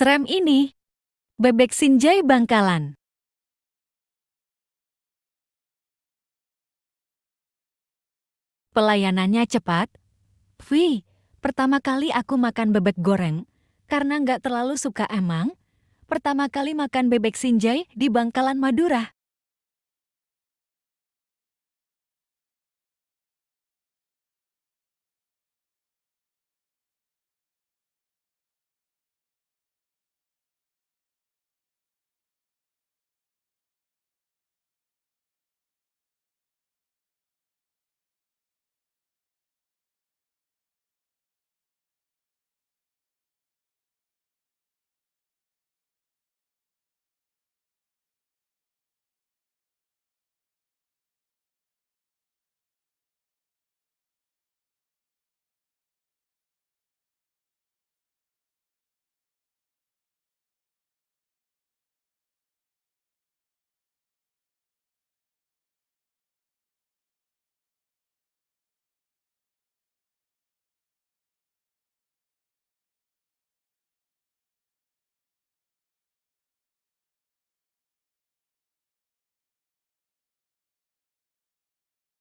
Serem ini. Bebek Sinjai Bangkalan Pelayanannya cepat. Vi, pertama kali aku makan bebek goreng, karena nggak terlalu suka emang, pertama kali makan bebek sinjai di Bangkalan Madura.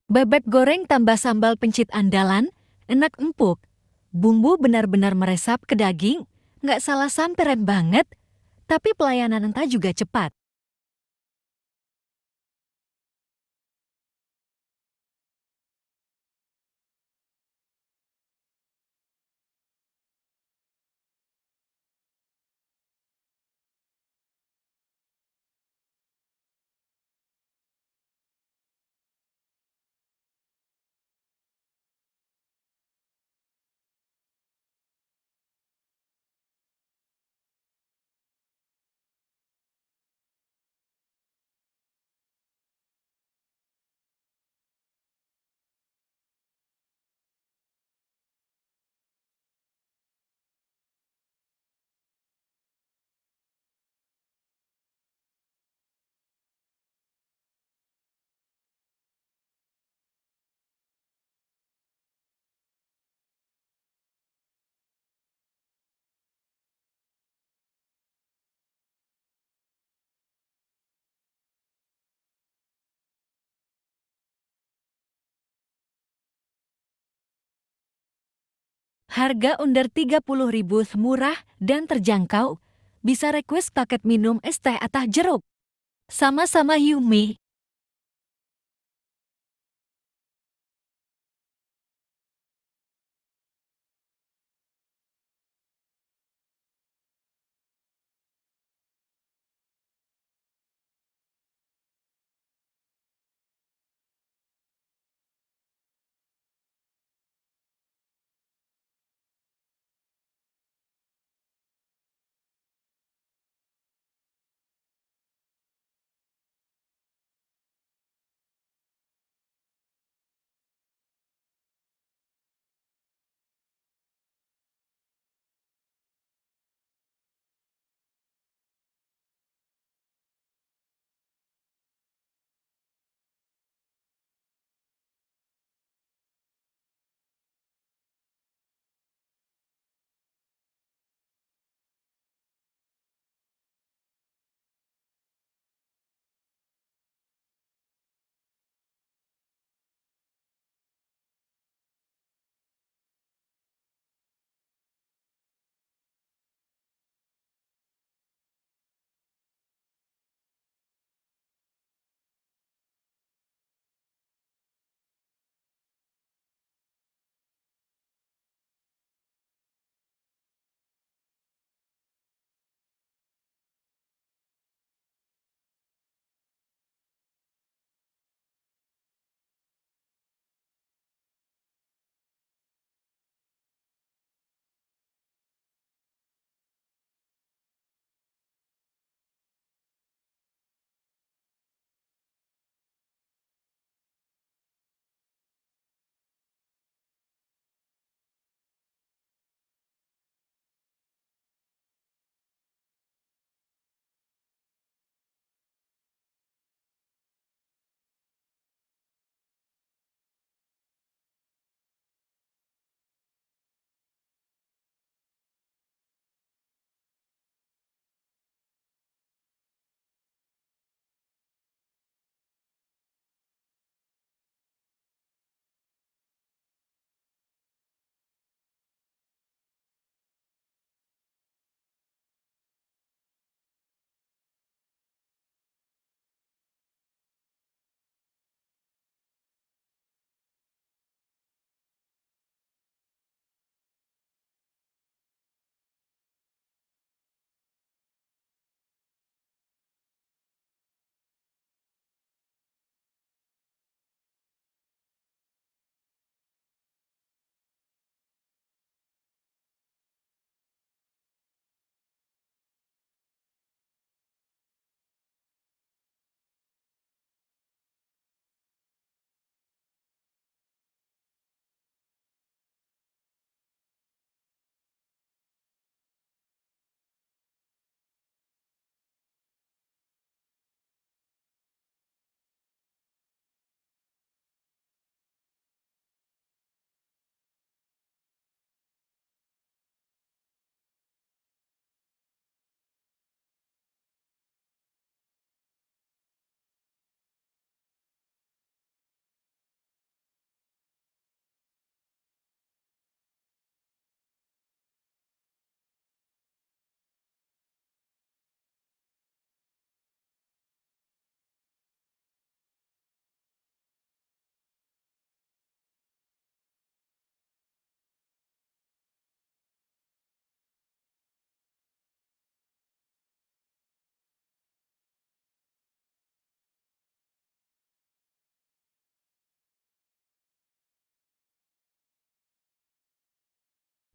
Bebek goreng tambah sambal pencit andalan, enak empuk. Bumbu benar-benar meresap ke daging, nggak salah samperan banget, tapi pelayanan entah juga cepat. Harga under 30 ribu murah dan terjangkau. Bisa request paket minum es teh atau jeruk. Sama-sama Yumi.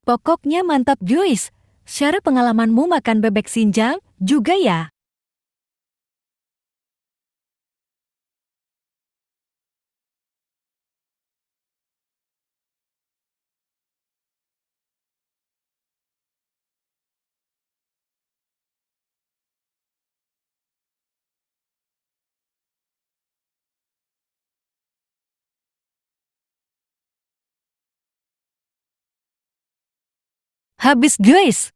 Pokoknya mantap Joyce. Share pengalamanmu makan bebek sinjang juga ya. Habis guys!